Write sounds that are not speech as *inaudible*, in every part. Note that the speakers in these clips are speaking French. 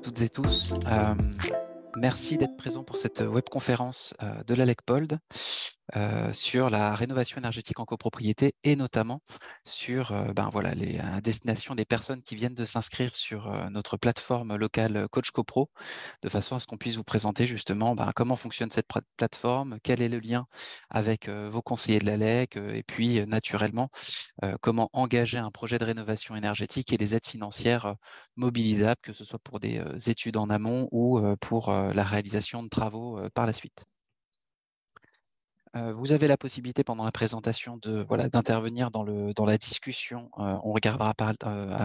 toutes et tous. Euh, merci d'être présents pour cette webconférence euh, de de l'ALECPOLD. Euh, sur la rénovation énergétique en copropriété et notamment sur euh, ben les, destinations destination des personnes qui viennent de s'inscrire sur euh, notre plateforme locale Coach CoPro, de façon à ce qu'on puisse vous présenter justement ben, comment fonctionne cette plateforme, quel est le lien avec vos conseillers de la et puis naturellement comment engager un projet de rénovation énergétique et les aides financières mobilisables, que ce soit pour des études en amont ou pour la réalisation de travaux par la suite vous avez la possibilité pendant la présentation de voilà d'intervenir dans le dans la discussion. on regardera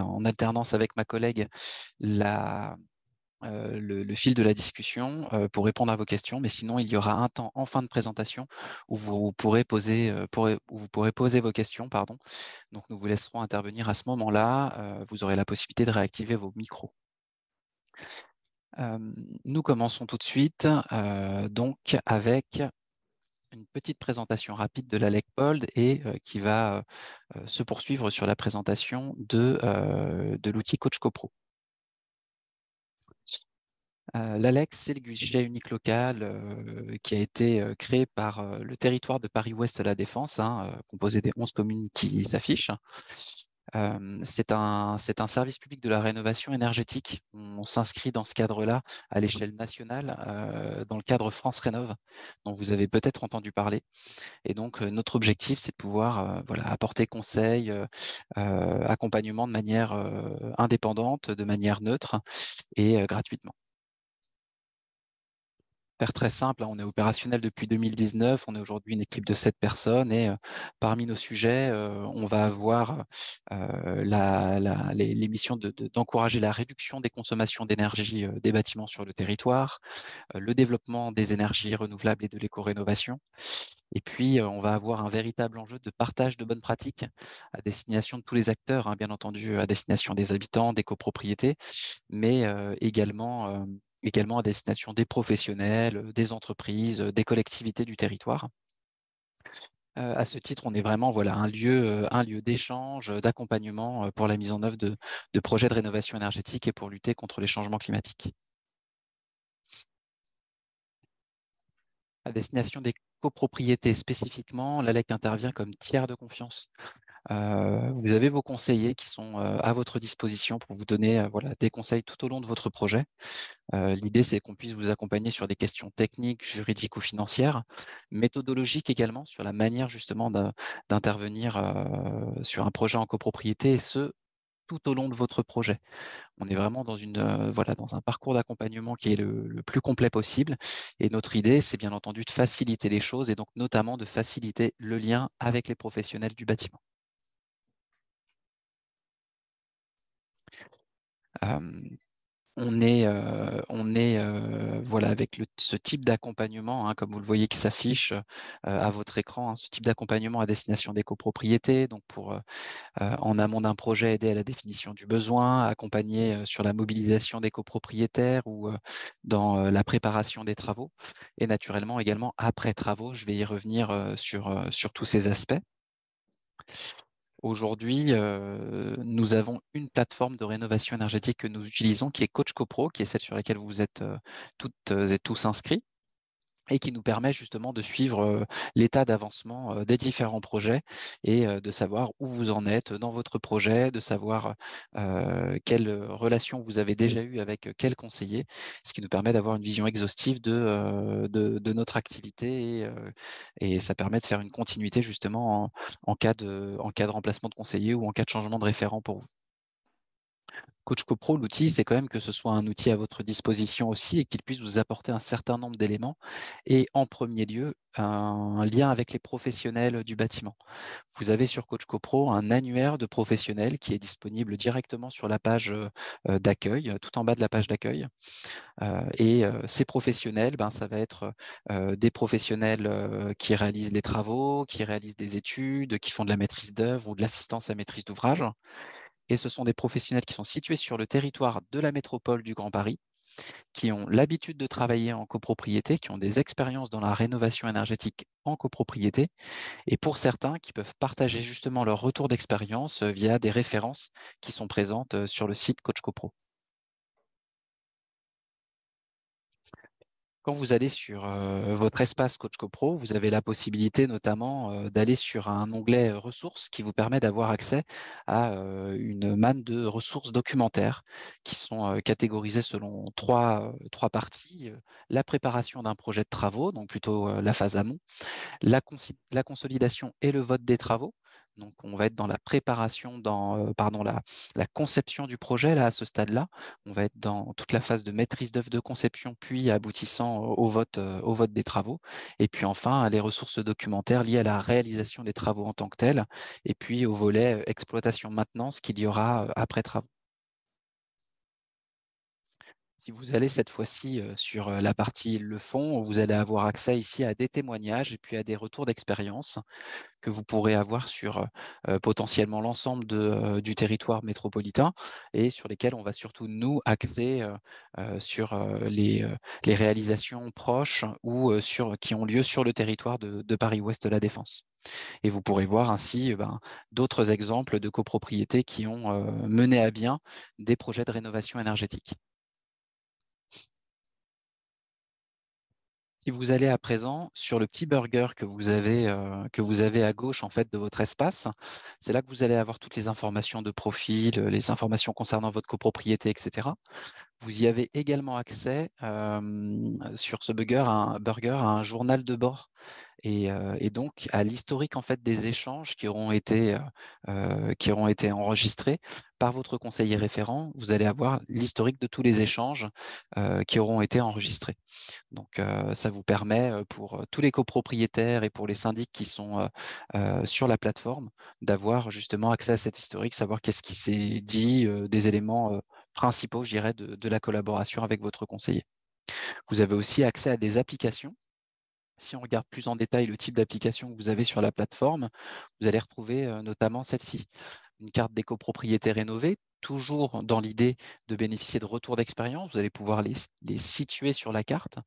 en alternance avec ma collègue le, fil de la discussion pour répondre à vos questions, mais sinon il y aura un temps en fin de présentation où vous pourrez poser, vous pourrez poser vos questions. Pardon. Donc nous vous laisserons intervenir à ce moment-là. vous aurez la possibilité de réactiver vos micros. nous commençons tout de suite donc avec une petite présentation rapide de l'ALEC Pold et euh, qui va euh, se poursuivre sur la présentation de, euh, de l'outil Coach CoPro. L'ALEC c'est le budget unique local qui a été créé par le territoire de Paris-Ouest La Défense, hein, composé des 11 communes qui s'affichent c'est un, service public de la rénovation énergétique. On, s'inscrit dans ce cadre-là à mmh l'échelle nationale, dans le cadre France Rénove, dont vous avez peut-être entendu parler. Et donc, notre objectif, c'est de pouvoir voilà, apporter conseil, accompagnement de manière indépendante, de manière neutre et gratuitement très simple, hein. on est opérationnel depuis 2019, on est aujourd'hui une équipe de 7 personnes et euh, parmi nos sujets, euh, on va avoir euh, les, missions d'encourager la réduction des consommations d'énergie des bâtiments sur le territoire, le développement des énergies renouvelables et de l'éco-rénovation. Et puis, on va avoir un véritable enjeu de partage de bonnes pratiques à destination de tous les acteurs, hein, bien entendu, à destination des habitants, des copropriétés, mais également également à destination des professionnels, euh, des entreprises, euh, des collectivités du territoire. Euh, à ce titre, on est vraiment voilà, un lieu, un lieu d'échange, d'accompagnement pour la mise en œuvre de, de projets de rénovation énergétique et pour lutter contre les changements climatiques. À destination des copropriétés spécifiquement, l'ALEC intervient comme tiers de confiance euh, vous avez vos conseillers qui sont euh, à votre disposition pour vous donner euh, des conseils tout au long de votre projet. L'idée, c'est qu'on puisse vous accompagner sur des questions techniques, juridiques ou financières, méthodologiques également, sur la manière justement d'intervenir sur un projet en copropriété, et ce, tout au long de votre projet. On est vraiment dans, une, voilà, dans un parcours d'accompagnement qui est le, plus complet possible. Et notre idée, c'est bien entendu de faciliter les choses et donc notamment de faciliter le lien avec les professionnels du bâtiment. Euh, on est, euh, on est euh, voilà, avec ce type d'accompagnement, hein, comme vous le voyez qui s'affiche à votre écran, hein, ce type d'accompagnement à destination des copropriétés, donc pour en amont d'un projet aider à la définition du besoin, accompagner sur la mobilisation des copropriétaires ou dans la préparation des travaux, et naturellement également après travaux, je vais y revenir sur, sur tous ces aspects. Aujourd'hui, euh, nous avons une plateforme de rénovation énergétique que nous utilisons qui est Coach CoPro, qui est celle sur laquelle vous êtes euh, toutes et tous inscrits et qui nous permet justement de suivre l'état d'avancement des différents projets et de savoir où vous en êtes dans votre projet, de savoir euh, quelle relation vous avez déjà eu avec quel conseiller, ce qui nous permet d'avoir une vision exhaustive de, de, notre activité et, ça permet de faire une continuité justement en, cas de, en cas de remplacement de conseiller ou en cas de changement de référent pour vous. Coach CoPro, l'outil, c'est quand même que ce soit un outil à votre disposition aussi et qu'il puisse vous apporter un certain nombre d'éléments. Et en premier lieu, un lien avec les professionnels du bâtiment. Vous avez sur Coach CoPro un annuaire de professionnels qui est disponible directement sur la page euh, d'accueil, tout en bas de la page d'accueil. Euh, et euh, ces professionnels, ben, ça va être des professionnels qui réalisent les travaux, qui réalisent des études, qui font de la maîtrise d'œuvre ou de l'assistance à maîtrise d'ouvrage et ce sont des professionnels qui sont situés sur le territoire de la métropole du Grand Paris, qui ont l'habitude de travailler en copropriété, qui ont des expériences dans la rénovation énergétique en copropriété, et pour certains qui peuvent partager justement leur retour d'expérience euh, via des références qui sont présentes euh, sur le site CoachCoPro. Quand vous allez sur euh, votre espace Coach CoPro, vous avez la possibilité notamment euh, d'aller sur un onglet euh, ressources qui vous permet d'avoir accès à une manne de ressources documentaires qui sont catégorisées selon trois, parties. La préparation d'un projet de travaux, donc plutôt la phase amont, la, la consolidation et le vote des travaux, donc, on va être dans la préparation, dans euh, pardon, la, conception du projet là, à ce stade-là. On va être dans toute la phase de maîtrise d'œuvre de conception, puis aboutissant au vote, euh, au vote des travaux. Et puis enfin, les ressources documentaires liées à la réalisation des travaux en tant que telles. Et puis au volet euh, exploitation-maintenance qu'il y aura après travaux. Si vous allez cette fois-ci sur la partie le fond, vous allez avoir accès ici à des témoignages et puis à des retours d'expérience que vous pourrez avoir sur potentiellement l'ensemble du territoire métropolitain et sur lesquels on va surtout nous axer sur les, réalisations proches ou sur, qui ont lieu sur le territoire de, Paris-Ouest La Défense. Et vous pourrez voir ainsi ben, d'autres exemples de copropriétés qui ont mené à bien des projets de rénovation énergétique. si vous allez à présent sur le petit burger que vous avez, euh, que vous avez à gauche en fait, de votre espace, c'est là que vous allez avoir toutes les informations de profil, euh, les informations concernant votre copropriété, etc. Vous y avez également accès euh, sur ce burger un, burger à un journal de bord et, donc à l'historique en fait des échanges qui auront été qui auront été enregistrés par votre conseiller référent, vous allez avoir l'historique de tous les échanges qui auront été enregistrés. Donc, ça vous permet pour tous les copropriétaires et pour les syndics qui sont sur la plateforme d'avoir justement accès à cet historique, savoir qu'est-ce qui s'est dit, des éléments principaux, je dirais, de la collaboration avec votre conseiller. Vous avez aussi accès à des applications si on regarde plus en détail le type d'application que vous avez sur la plateforme, vous allez retrouver euh, notamment celle-ci. Une carte déco copropriétés rénovées, toujours dans l'idée de bénéficier de retours d'expérience. Vous allez pouvoir les, situer sur la carte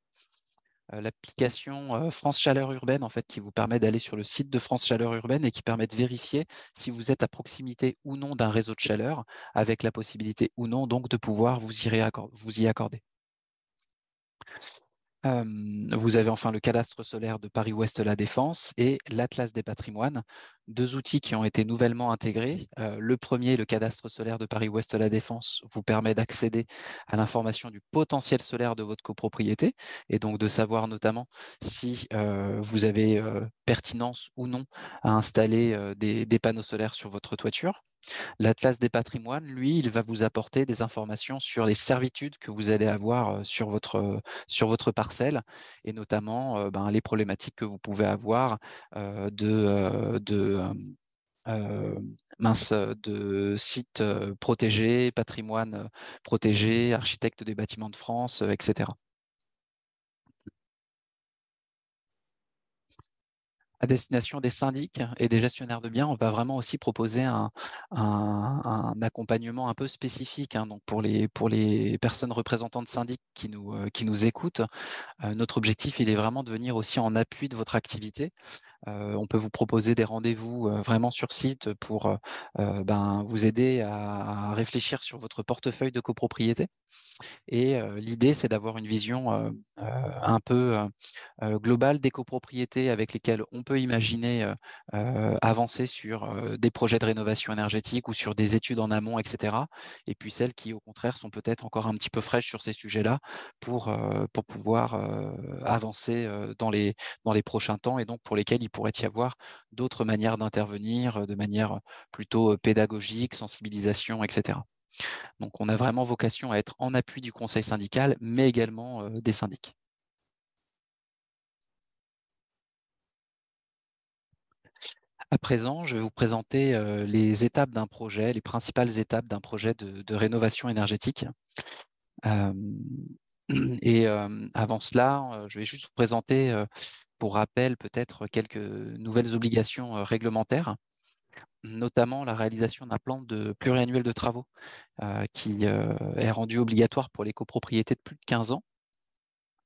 euh, l'application euh, France Chaleur Urbaine en fait qui vous permet d'aller sur le site de France Chaleur Urbaine et qui permet de vérifier si vous êtes à proximité ou non d'un réseau de chaleur avec la possibilité ou non donc de pouvoir vous y, vous y accorder vous avez enfin le cadastre solaire de Paris-Ouest La Défense et l'Atlas des patrimoines, deux outils qui ont été nouvellement intégrés. Euh, le premier, le cadastre solaire de Paris-Ouest La Défense, vous permet d'accéder à l'information du potentiel solaire de votre copropriété et donc de savoir notamment si euh, vous avez euh, pertinence ou non à installer des, panneaux solaires sur votre toiture. L'Atlas des patrimoines, lui, il va vous apporter des informations sur les servitudes que vous allez avoir sur votre, sur votre parcelle et notamment ben, les problématiques que vous pouvez avoir de... de sites protégés, patrimoine protégé, architectes des bâtiments de France, etc. à destination des syndics et des gestionnaires de biens, on va vraiment aussi proposer un, accompagnement un peu spécifique. Hein. donc pour les, pour les personnes représentantes syndics qui nous, euh, qui nous écoutent, euh, notre objectif, il est vraiment de venir aussi en appui de votre activité on peut vous proposer des rendez-vous vraiment sur site pour ben, vous aider à, réfléchir sur votre portefeuille de copropriété. Et l'idée, c'est d'avoir une vision un peu globale des copropriétés avec lesquelles on peut imaginer avancer sur des projets de rénovation énergétique ou sur des études en amont, etc. Et puis celles qui, au contraire, sont peut-être encore un petit peu fraîches sur ces sujets-là pour, pour pouvoir avancer dans les, dans les prochains temps et donc pour lesquelles il il pourrait y avoir d'autres manières d'intervenir euh, de manière euh, plutôt euh, pédagogique, sensibilisation, etc. Donc on a vraiment vocation à être en appui du conseil syndical, mais également des syndics. À présent, je vais vous présenter les étapes d'un projet, les principales étapes d'un projet de, rénovation énergétique. et avant cela, je vais juste vous présenter pour rappel peut-être quelques nouvelles obligations réglementaires notamment la réalisation d'un plan de pluriannuel de travaux qui est rendu obligatoire pour les copropriétés de plus de 15 ans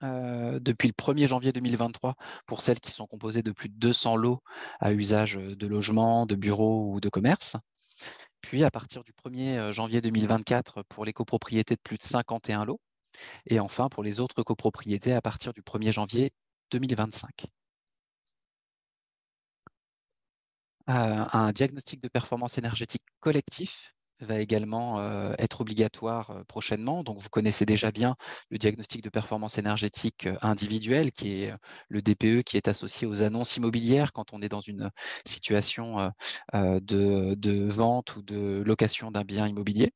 depuis le 1er janvier 2023 pour celles qui sont composées de plus de 200 lots à usage de logements, de bureaux ou de commerce. Puis à partir du 1er janvier 2024 pour les copropriétés de plus de 51 lots. Et enfin pour les autres copropriétés à partir du 1er janvier 2025. Euh, un diagnostic de performance énergétique collectif va également euh, être obligatoire euh, prochainement. Donc, vous connaissez déjà bien le diagnostic de performance énergétique individuel, qui est le DPE qui est associé aux annonces immobilières quand on est dans une situation de, vente ou de location d'un bien immobilier.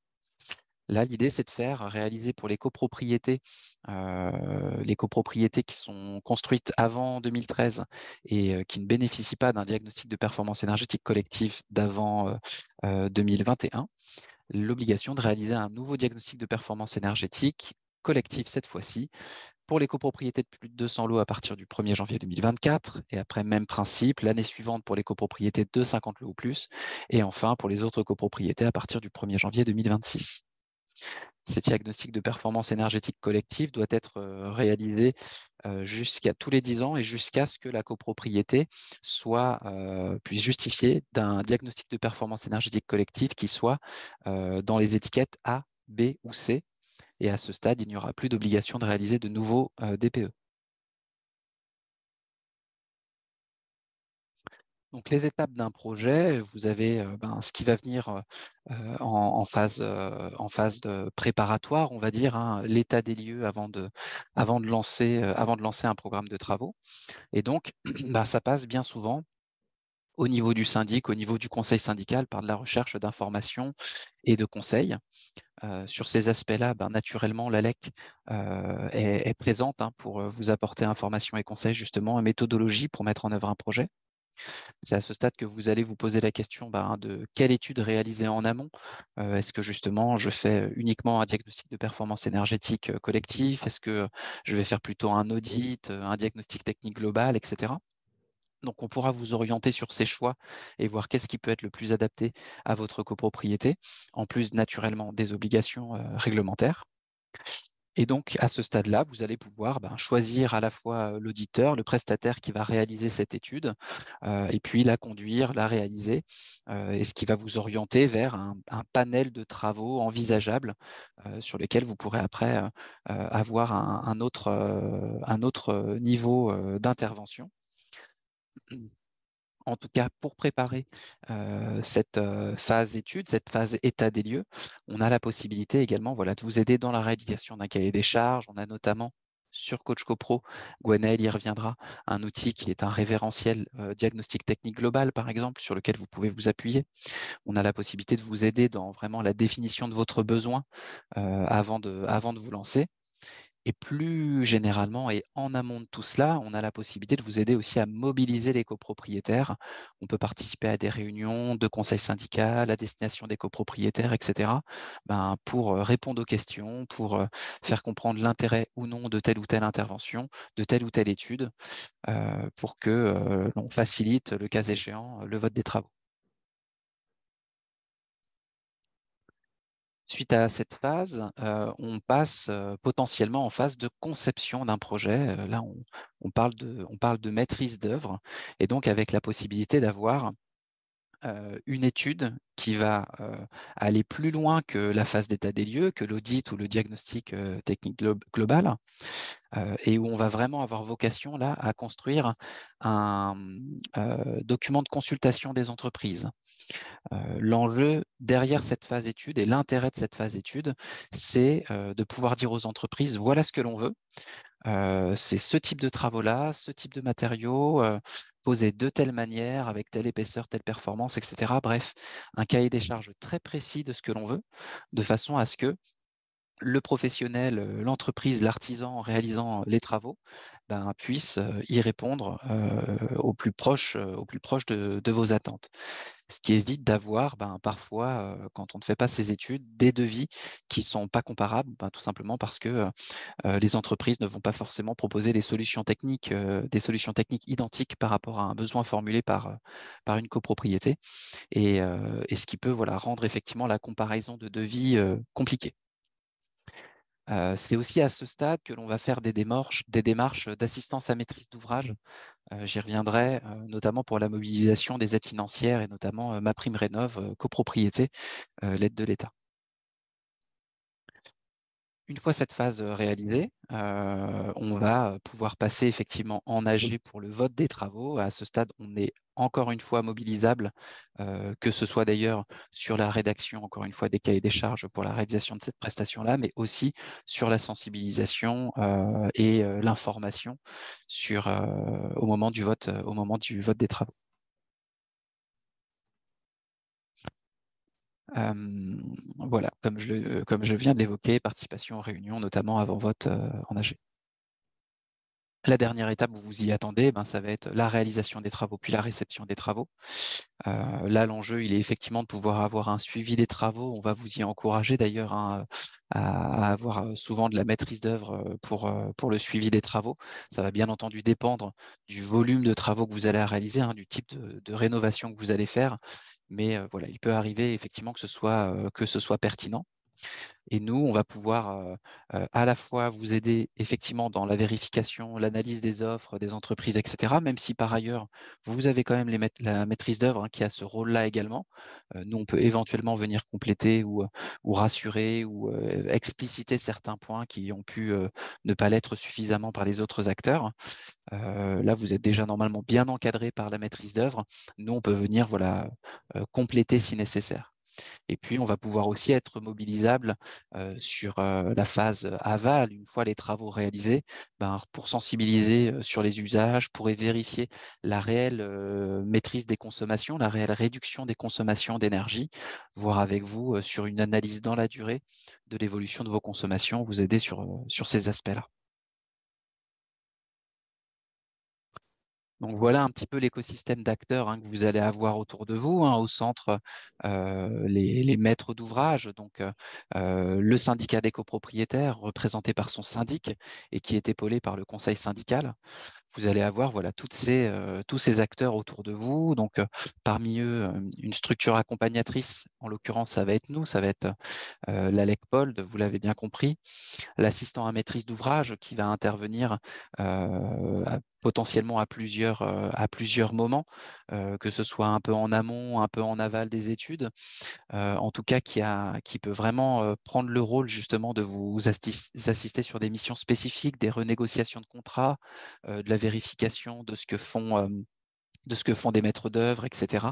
Là, l'idée, c'est de faire réaliser pour les copropriétés, euh, les copropriétés qui sont construites avant 2013 et euh, qui ne bénéficient pas d'un diagnostic de performance énergétique collectif d'avant 2021, euh, l'obligation de réaliser un nouveau diagnostic de performance énergétique collectif cette fois-ci pour les copropriétés de plus de 200 lots à partir du 1er janvier 2024, et après même principe, l'année suivante pour les copropriétés de 50 lots ou plus, et enfin pour les autres copropriétés à partir du 1er janvier 2026. Ces diagnostic de performance énergétique collective doit être euh, réalisé euh, jusqu'à tous les 10 ans et jusqu'à ce que la copropriété soit, euh, puisse justifier d'un diagnostic de performance énergétique collective qui soit dans les étiquettes A, B ou C. Et à ce stade, il n'y aura plus d'obligation de réaliser de nouveaux DPE. Donc les étapes d'un projet, vous avez euh, ben, ce qui va venir euh, euh, en, phase, préparatoire, on va dire, hein, l'état des lieux avant de, lancer, un programme de travaux. Et donc, *clears throat* ben, ça passe bien souvent au niveau du syndic, au niveau du conseil syndical, par de la recherche d'informations et de conseils. sur ces aspects-là, ben, naturellement, l'ALEC est, présente hein, pour vous apporter information et conseils, justement, et méthodologie pour mettre en œuvre un projet. C'est à ce stade que vous allez vous poser la question bah, hein, de quelle étude réaliser en amont. Euh, est-ce que justement je fais uniquement un diagnostic de performance énergétique euh, collectif Est-ce que euh, je vais faire plutôt un audit, un diagnostic technique global, etc. Donc, on pourra vous orienter sur ces choix et voir qu'est-ce qui peut être le plus adapté à votre copropriété, en plus naturellement des obligations réglementaires. Et donc, à ce stade-là, vous allez pouvoir ben, choisir à la fois l'auditeur, le prestataire qui va réaliser cette étude, et puis la conduire, la réaliser, et ce qui va vous orienter vers un, panel de travaux envisageables sur lesquels vous pourrez après avoir autre, un, autre, niveau d'intervention en tout cas pour préparer cette phase étude, cette phase état des lieux. On a la possibilité également voilà, de vous aider dans la réédication d'un cahier des charges. On a notamment sur Coach CoPro, Gwenaël y reviendra, un outil qui est un référentiel diagnostic technique global, par exemple, sur lequel vous pouvez vous appuyer. On a la possibilité de vous aider dans vraiment la définition de votre besoin avant, de, avant de vous lancer. Et plus généralement, et en amont de tout cela, on a la possibilité de vous aider aussi à mobiliser les copropriétaires. On peut participer à des réunions de conseils syndicales, à destination des copropriétaires, etc., ben, pour euh, répondre aux questions, pour euh, faire comprendre l'intérêt ou non de telle ou telle intervention, de telle ou telle étude, euh, pour que l'on facilite, le cas échéant, le vote des travaux. Suite à cette phase, euh, on passe euh, potentiellement en phase de conception d'un projet. Euh, là, on, parle de, maîtrise d'œuvre et donc avec la possibilité d'avoir une étude qui va aller plus loin que la phase d'état des lieux, que l'audit ou le diagnostic technique global, et où on va vraiment avoir vocation là à construire un document de consultation des entreprises L'enjeu derrière cette phase étude et l'intérêt de cette phase étude, c'est de pouvoir dire aux entreprises, voilà ce que l'on veut. c'est ce type de travaux-là, ce type de matériaux, posés de telle manière, avec telle épaisseur, telle performance, etc. Bref, un cahier des charges très précis de ce que l'on veut, de façon à ce que le professionnel, euh, l'entreprise, l'artisan en réalisant les travaux, ben, puisse euh, y répondre euh, au plus proche, au plus proche de, vos attentes. Ce qui évite d'avoir ben, parfois, quand on ne fait pas ces études, des devis qui ne sont pas comparables, ben, tout simplement parce que les entreprises ne vont pas forcément proposer des solutions techniques, des solutions techniques identiques par rapport à un besoin formulé par, par une copropriété, et, et ce qui peut voilà, rendre effectivement la comparaison de devis compliquée c'est aussi à ce stade que l'on va faire des démarches, des démarches d'assistance à maîtrise d'ouvrage. J'y reviendrai, notamment pour la mobilisation des aides financières et notamment ma prime rénov, copropriété, l'aide de l'État. Une fois cette phase réalisée, on va pouvoir passer effectivement en AG pour le vote des travaux. À ce stade, on est encore une fois mobilisable, euh, que ce soit d'ailleurs sur la rédaction, encore une fois, des cahiers des charges pour la réalisation de cette prestation-là, mais aussi sur la sensibilisation euh, et euh, l'information sur au moment du vote, au moment du vote des travaux. voilà, comme je, comme je viens de l'évoquer, participation aux réunions, notamment avant vote en AG. La dernière étape, vous vous y attendez, ben, ça va être la réalisation des travaux, puis la réception des travaux. Euh, là, l'enjeu, il est effectivement de pouvoir avoir un suivi des travaux. On va vous y encourager d'ailleurs hein, à, avoir euh, souvent de la maîtrise d'œuvre euh, pour, pour le suivi des travaux. Ça va bien entendu dépendre du volume de travaux que vous allez réaliser, hein, du type de, rénovation que vous allez faire mais voilà, il peut arriver effectivement que ce soit, que ce soit pertinent. Et nous, on va pouvoir euh, euh, à la fois vous aider effectivement dans la vérification, l'analyse des offres, des entreprises, etc., même si par ailleurs, vous avez quand même la maîtrise d'œuvre hein, qui a ce rôle-là également. Euh, nous, on peut éventuellement venir compléter ou, rassurer ou expliciter certains points qui ont pu ne pas l'être suffisamment par les autres acteurs. là, vous êtes déjà normalement bien encadré par la maîtrise d'œuvre. Nous, on peut venir voilà, compléter si nécessaire. Et puis, on va pouvoir aussi être mobilisable euh, sur euh, la phase aval, une fois les travaux réalisés, ben, pour sensibiliser euh, sur les usages, pour vérifier la réelle maîtrise des consommations, la réelle réduction des consommations d'énergie, voir avec vous sur une analyse dans la durée de l'évolution de vos consommations, vous aider sur ces aspects-là. Donc voilà un petit peu l'écosystème d'acteurs hein, que vous allez avoir autour de vous. Hein, au centre, euh, les, maîtres d'ouvrage, donc euh, euh, le syndicat des copropriétaires représenté par son syndic et qui est épaulé par le conseil syndical vous allez avoir voilà, toutes ces, euh, tous ces acteurs autour de vous. Donc, euh, parmi eux, euh, une structure accompagnatrice, en l'occurrence, ça va être nous, ça va être euh, l'ALECPOLD, vous l'avez bien compris, l'assistant à maîtrise d'ouvrage qui va intervenir potentiellement à plusieurs, à plusieurs moments, que ce soit un peu en amont, un peu en aval des études, en tout cas qui, a, qui peut vraiment prendre le rôle justement de vous assister sur des missions spécifiques, des renégociations de contrats, de la vérification de ce que font euh, de ce que font des maîtres d'œuvre, etc.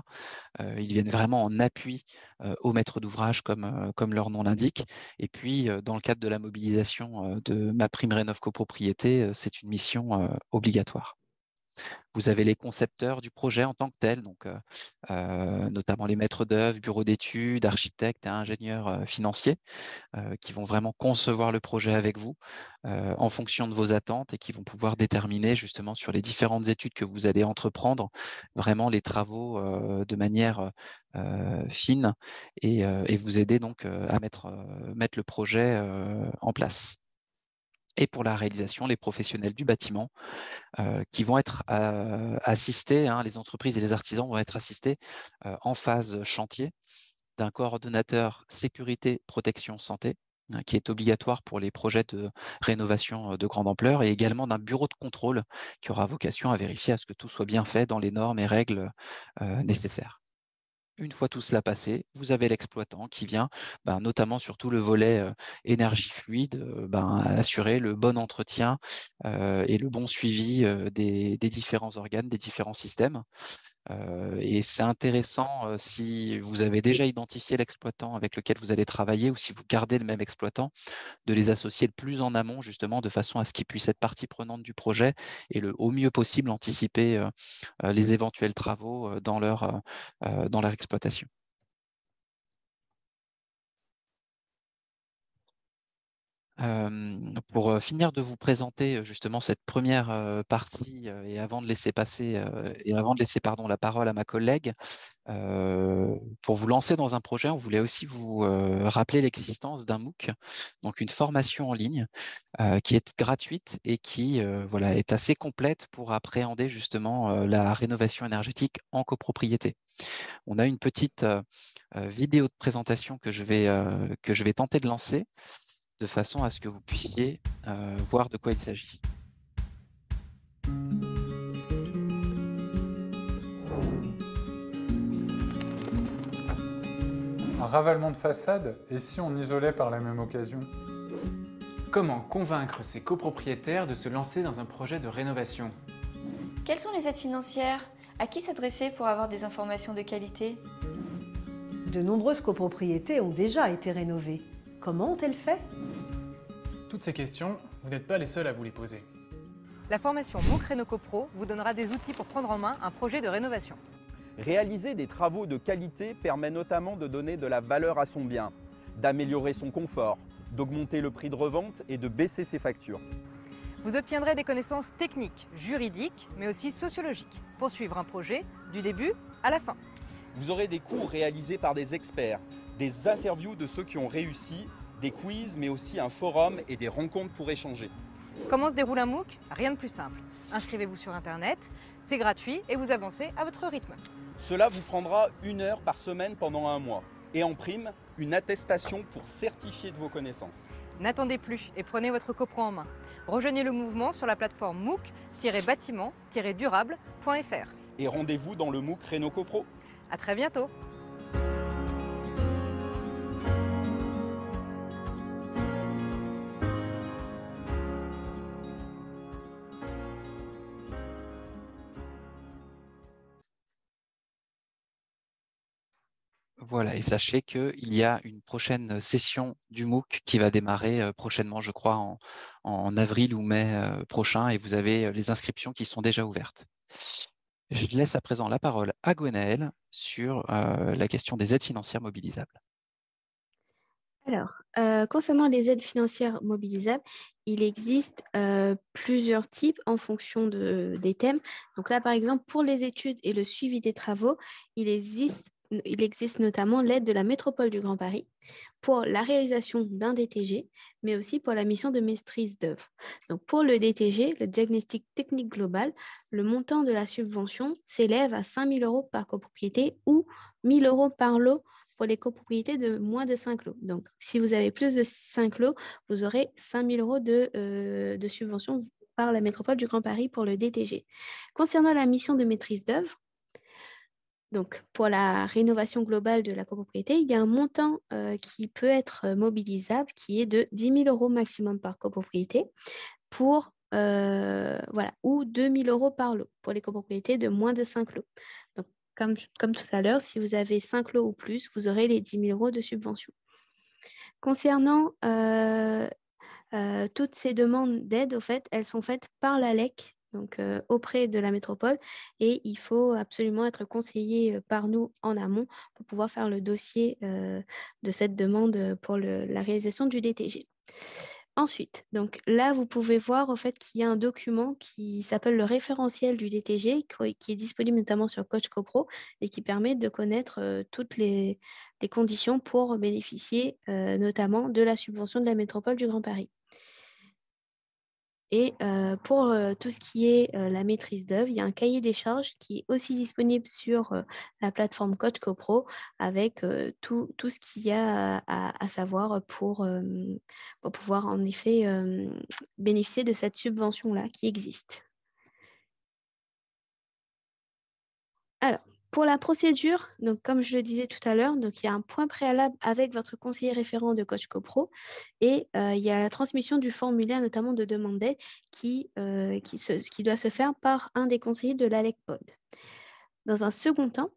Euh, ils viennent vraiment en appui euh, aux maîtres d'ouvrage, comme, leur nom l'indique. Et puis, dans le cadre de la mobilisation de ma prime rénov copropriété, c'est une mission obligatoire. Vous avez les concepteurs du projet en tant que tel, donc euh, euh, notamment les maîtres d'œuvre, bureaux d'études, architectes et ingénieurs euh, financiers, qui vont vraiment concevoir le projet avec vous en fonction de vos attentes et qui vont pouvoir déterminer justement sur les différentes études que vous allez entreprendre vraiment les travaux de manière fine et, vous aider donc à mettre le projet en place et pour la réalisation, les professionnels du bâtiment euh, qui vont être euh, assistés, hein, les entreprises et les artisans vont être assistés euh, en phase chantier d'un coordonnateur sécurité, protection, santé hein, qui est obligatoire pour les projets de rénovation de grande ampleur et également d'un bureau de contrôle qui aura vocation à vérifier à ce que tout soit bien fait dans les normes et règles nécessaires. Une fois tout cela passé, vous avez l'exploitant qui vient, ben, notamment sur tout le volet énergie fluide, ben, assurer le bon entretien et le bon suivi des, différents organes, des différents systèmes et c'est intéressant si vous avez déjà identifié l'exploitant avec lequel vous allez travailler ou si vous gardez le même exploitant, de les associer le plus en amont justement de façon à ce qu'ils puissent être partie prenante du projet et le au mieux possible anticiper les mmh. éventuels travaux dans leur, dans leur exploitation. pour finir de vous présenter justement cette première partie et avant de laisser passer et avant de laisser pardon, la parole à ma collègue, pour vous lancer dans un projet, on voulait aussi vous rappeler l'existence d'un MOOC, donc une formation en ligne qui est gratuite et qui voilà, est assez complète pour appréhender justement la rénovation énergétique en copropriété. On a une petite vidéo de présentation que je vais, que je vais tenter de lancer de façon à ce que vous puissiez euh, voir de quoi il s'agit. Un ravalement de façade, et si on isolait par la même occasion Comment convaincre ses copropriétaires de se lancer dans un projet de rénovation Quelles sont les aides financières À qui s'adresser pour avoir des informations de qualité De nombreuses copropriétés ont déjà été rénovées. Comment ont-elles fait Toutes ces questions, vous n'êtes pas les seuls à vous les poser. La formation Mon Pro vous donnera des outils pour prendre en main un projet de rénovation. Réaliser des travaux de qualité permet notamment de donner de la valeur à son bien, d'améliorer son confort, d'augmenter le prix de revente et de baisser ses factures. Vous obtiendrez des connaissances techniques, juridiques, mais aussi sociologiques pour suivre un projet du début à la fin. Vous aurez des cours réalisés par des experts des interviews de ceux qui ont réussi, des quiz, mais aussi un forum et des rencontres pour échanger. Comment se déroule un MOOC Rien de plus simple. Inscrivez-vous sur Internet, c'est gratuit et vous avancez à votre rythme. Cela vous prendra une heure par semaine pendant un mois. Et en prime, une attestation pour certifier de vos connaissances. N'attendez plus et prenez votre copro en main. Rejoignez le mouvement sur la plateforme MOOC-bâtiment-durable.fr. Et rendez-vous dans le MOOC Renault Copro. À très bientôt Voilà, et sachez qu'il y a une prochaine session du MOOC qui va démarrer euh, prochainement, je crois, en, avril ou mai euh, prochain, et vous avez euh, les inscriptions qui sont déjà ouvertes. Je laisse à présent la parole à Gwenaëlle sur la question des aides financières mobilisables. Alors, concernant les aides financières mobilisables, il existe plusieurs types en fonction des thèmes. Donc là, par exemple, pour les études et le suivi des travaux, il existe il existe notamment l'aide de la métropole du Grand Paris pour la réalisation d'un DTG, mais aussi pour la mission de maîtrise d'œuvre. Donc pour le DTG, le diagnostic technique global, le montant de la subvention s'élève à 5 000 euros par copropriété ou 1 000 euros par lot pour les copropriétés de moins de 5 lots. Donc, si vous avez plus de 5 lots, vous aurez 5 000 euros de, euh, de subvention par la métropole du Grand Paris pour le DTG. Concernant la mission de maîtrise d'œuvre, donc, pour la rénovation globale de la copropriété, il y a un montant euh, qui peut être euh, mobilisable qui est de 10 000 euros maximum par copropriété pour, euh, voilà, ou 2 000 euros par lot pour les copropriétés de moins de 5 lots. Donc, comme, tout à l'heure, si vous avez 5 lots ou plus, vous aurez les 10 000 euros de subvention. Concernant toutes ces demandes d'aide, au fait, elles sont faites par l'ALEC donc euh, auprès de la métropole. Et il faut absolument être conseillé euh, par nous en amont pour pouvoir faire le dossier euh, de cette demande pour la réalisation du DTG. Ensuite, donc là, vous pouvez voir fait qu'il y a un document qui s'appelle le référentiel du DTG, qui est disponible notamment sur Coach CoPro et qui permet de connaître toutes les, conditions pour bénéficier notamment de la subvention de la métropole du Grand Paris. Et pour tout ce qui est la maîtrise d'œuvre, il y a un cahier des charges qui est aussi disponible sur la plateforme Coach CoPro avec tout, ce qu'il y a à, savoir pour, pour, pouvoir en effet bénéficier de cette subvention-là qui existe. Alors, pour la procédure, donc comme je le disais tout à l'heure, donc il y a un point préalable avec votre conseiller référent de Coach CoPro et euh, il y a la transmission du formulaire, notamment de demander, qui, euh, qui, doit se faire par un des conseillers de l'ALECPOD. Dans un second temps,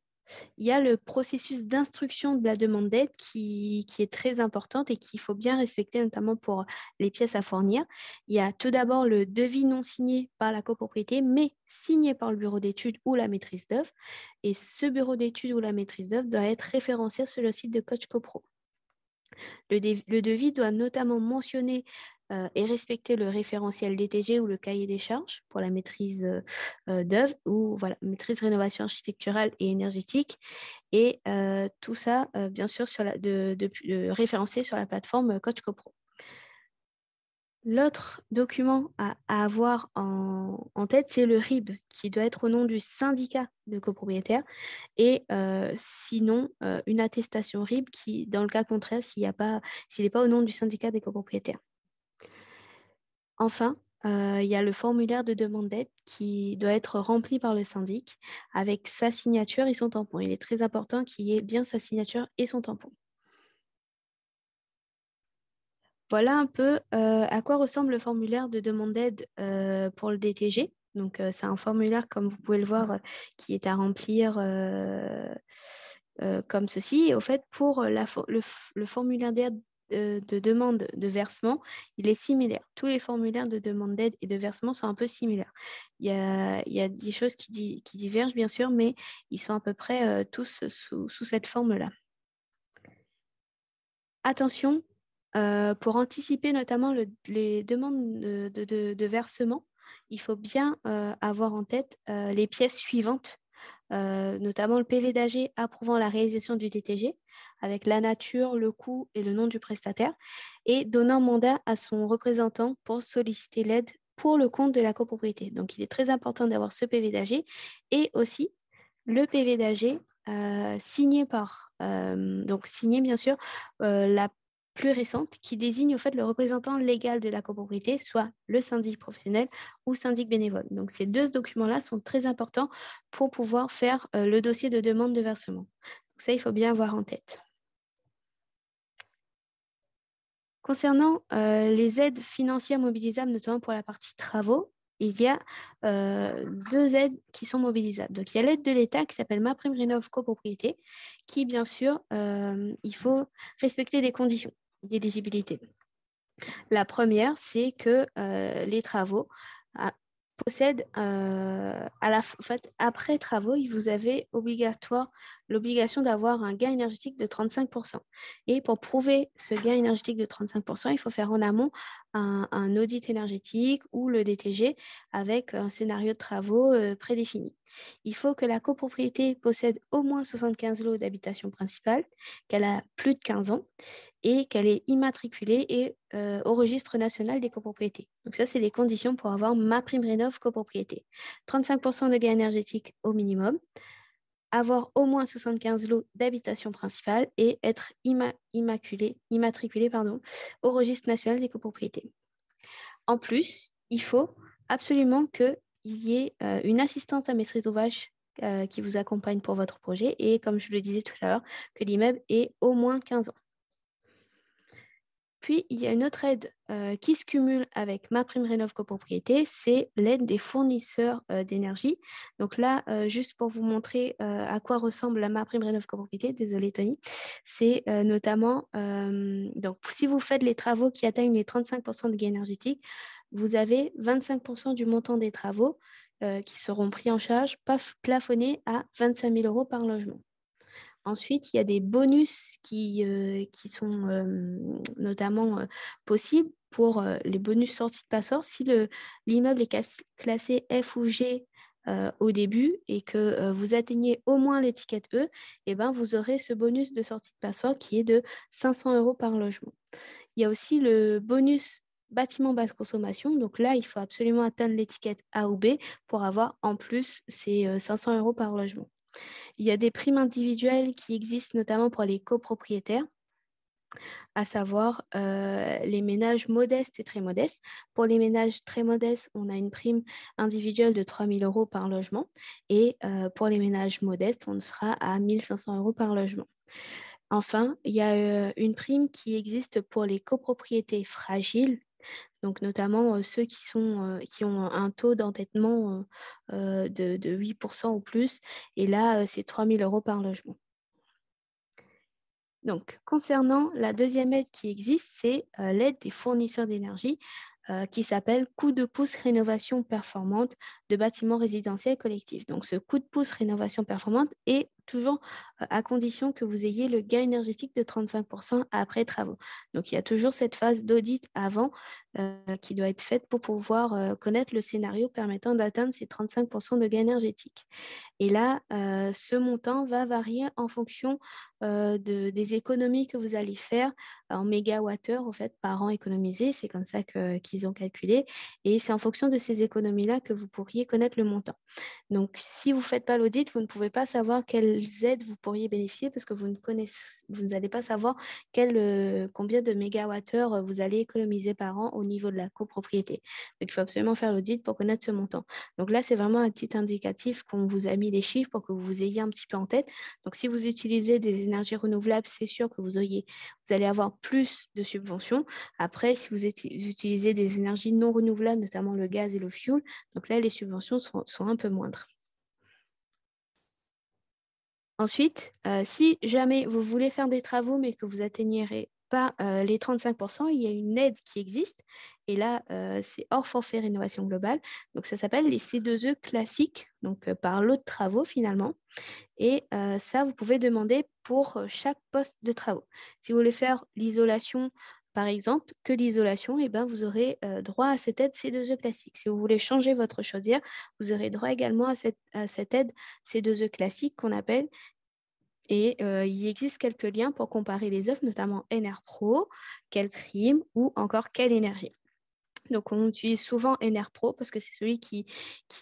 il y a le processus d'instruction de la demande d'aide qui, est très importante et qu'il faut bien respecter, notamment pour les pièces à fournir. Il y a tout d'abord le devis non signé par la copropriété, mais signé par le bureau d'études ou la maîtrise d'œuvre. Et ce bureau d'études ou la maîtrise d'œuvre doit être référencé sur le site de Coach CoPro. le, devis doit notamment mentionner euh, et respecter le référentiel DTG ou le cahier des charges pour la maîtrise d'œuvres euh, euh, d'œuvre ou voilà, maîtrise rénovation architecturale et énergétique. Et tout ça, bien sûr, sur la, de, référencé sur la plateforme Coach CoPro. L'autre document à, avoir en, tête, c'est le RIB, qui doit être au nom du syndicat de copropriétaires, et sinon une attestation RIB qui, dans le cas contraire, s'il n'est pas au nom du syndicat des copropriétaires. Enfin, euh, il y a le formulaire de demande d'aide qui doit être rempli par le syndic avec sa signature et son tampon. Il est très important qu'il y ait bien sa signature et son tampon. Voilà un peu euh, à quoi ressemble le formulaire de demande d'aide euh, pour le DTG. Donc, c'est un formulaire, comme vous pouvez le voir, qui est à remplir comme ceci. Et au fait, pour le formulaire d'aide euh, de, demande de versement, il est similaire. Tous les formulaires de demande d'aide et de versement sont un peu similaires. Il y a, des choses qui, divergent, bien sûr, mais ils sont à peu près euh, tous sous, cette forme-là. Attention, euh, pour anticiper notamment les demandes de, versement, il faut bien avoir en tête les pièces suivantes euh, notamment le PV d'AG approuvant la réalisation du DTG avec la nature, le coût et le nom du prestataire et donnant mandat à son représentant pour solliciter l'aide pour le compte de la copropriété. Donc, il est très important d'avoir ce PV d'AG et aussi le PV d'AG euh, signé par, euh, donc signé bien sûr, la plus récente qui désigne au fait le représentant légal de la copropriété, soit le syndic professionnel ou syndic bénévole. Donc ces deux documents-là sont très importants pour pouvoir faire euh, le dossier de demande de versement. Donc ça, il faut bien avoir en tête. Concernant euh, les aides financières mobilisables, notamment pour la partie travaux, il y a euh, deux aides qui sont mobilisables. Donc, il y a l'aide de l'État qui s'appelle Ma Prime Copropriété, qui, bien sûr, il faut respecter des conditions d'éligibilité. La première, c'est que euh, les travaux ah, possèdent, euh, à la, après travaux, vous avez obligatoire l'obligation d'avoir un gain énergétique de 35%. Et pour prouver ce gain énergétique de 35%, il faut faire en amont un, audit énergétique ou le DTG avec un scénario de travaux euh, prédéfini. Il faut que la copropriété possède au moins 75 lots d'habitation principale, qu'elle a plus de 15 ans et qu'elle est immatriculée et, euh, au registre national des copropriétés. Donc ça, c'est les conditions pour avoir ma prime rénov copropriété. 35% de gains énergétiques au minimum, avoir au moins 75 lots d'habitation principale et être immaculé, immatriculé pardon, au registre national des copropriétés. En plus, il faut absolument qu'il y ait euh, une assistante à maîtrise d'ouvrage euh, qui vous accompagne pour votre projet et, comme je le disais tout à l'heure, que l'immeuble ait au moins 15 ans. Puis, il y a une autre aide euh, qui se cumule avec ma prime rénov copropriété, c'est l'aide des fournisseurs euh, d'énergie. Donc là, euh, juste pour vous montrer à quoi ressemble la ma prime rénov copropriété, désolé Tony, c'est notamment, donc si vous faites les travaux qui atteignent les 35% de gain énergétique, vous avez 25% du montant des travaux qui seront pris en charge, plafonnés à 25 000 euros par logement. Ensuite, il y a des bonus qui, euh, sont euh, notamment euh, possibles pour les bonus sortie de passeport. Si l'immeuble est classé F ou G au début et que vous atteignez au moins l'étiquette E, eh ben, vous aurez ce bonus de sortie de passeport qui est de 500 euros par logement. Il y a aussi le bonus bâtiment basse consommation. Donc là, il faut absolument atteindre l'étiquette A ou B pour avoir en plus ces 500 euros par logement. Il y a des primes individuelles qui existent notamment pour les copropriétaires, à savoir euh, les ménages modestes et très modestes. Pour les ménages très modestes, on a une prime individuelle de 3 000 euros par logement et euh, pour les ménages modestes, on sera à 1 500 euros par logement. Enfin, il y a euh, une prime qui existe pour les copropriétés fragiles donc notamment ceux qui, sont, qui ont un taux d'endettement de, 8% ou plus. Et là, c'est 3 000 euros par logement. Donc, concernant la deuxième aide qui existe, c'est l'aide des fournisseurs d'énergie qui s'appelle coup de pouce rénovation performante de bâtiments résidentiels collectifs. Donc ce coup de pouce rénovation performante est toujours à condition que vous ayez le gain énergétique de 35% après travaux. Donc, il y a toujours cette phase d'audit avant qui doit être faite pour pouvoir connaître le scénario permettant d'atteindre ces 35% de gain énergétique. Et là, ce montant va varier en fonction des économies que vous allez faire en mégawattheure en fait, par an économisé. C'est comme ça qu'ils ont calculé. Et c'est en fonction de ces économies-là que vous pourriez connaître le montant. Donc, si vous ne faites pas l'audit, vous ne pouvez pas savoir quel vous pourriez bénéficier parce que vous ne connaissez, vous n'allez pas savoir euh, combien de mégawattheures euh, vous allez économiser par an au niveau de la copropriété. Donc, il faut absolument faire l'audit pour connaître ce montant. Donc là, c'est vraiment un petit indicatif qu'on vous a mis les chiffres pour que vous ayez un petit peu en tête. Donc, si vous utilisez des énergies renouvelables, c'est sûr que vous, auriez, vous allez avoir plus de subventions. Après, si vous utilisez des énergies non renouvelables, notamment le gaz et le fuel, donc là, les subventions sont un peu moindres. Ensuite, euh, si jamais vous voulez faire des travaux mais que vous n'atteignerez pas euh, les 35%, il y a une aide qui existe. Et là, euh, c'est hors forfait rénovation globale. Donc, ça s'appelle les C2E classiques, donc par lot de travaux finalement. Et ça, vous pouvez demander pour chaque poste de travaux. Si vous voulez faire l'isolation par exemple, que l'isolation, eh ben, vous aurez euh, droit à cette aide C2E classique. Si vous voulez changer votre chaudière, vous aurez droit également à cette, aide C2E classique qu'on appelle. Et euh, il existe quelques liens pour comparer les offres, notamment NR Pro, quelle prime ou encore quelle énergie. Donc on utilise souvent Pro parce que c'est celui qui,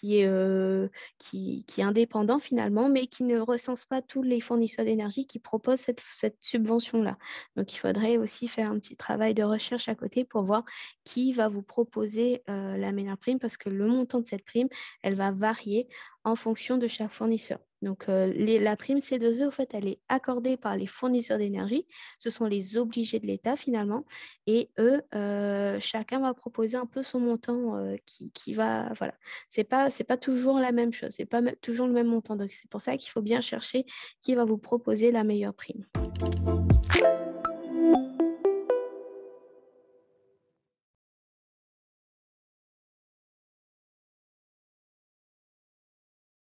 est, euh, qui, indépendant finalement, mais qui ne recense pas tous les fournisseurs d'énergie qui proposent cette, subvention-là. Donc il faudrait aussi faire un petit travail de recherche à côté pour voir qui va vous proposer euh, la meilleure prime parce que le montant de cette prime, elle va varier en fonction de chaque fournisseur. Donc, euh, la prime C2E, en fait, elle est accordée par les fournisseurs d'énergie. Ce sont les obligés de l'État, finalement. Et eux, euh, chacun va proposer un peu son montant euh, qui, va. Voilà. Ce n'est pas, pas toujours la même chose. Ce n'est pas toujours le même montant. Donc, c'est pour ça qu'il faut bien chercher qui va vous proposer la meilleure prime.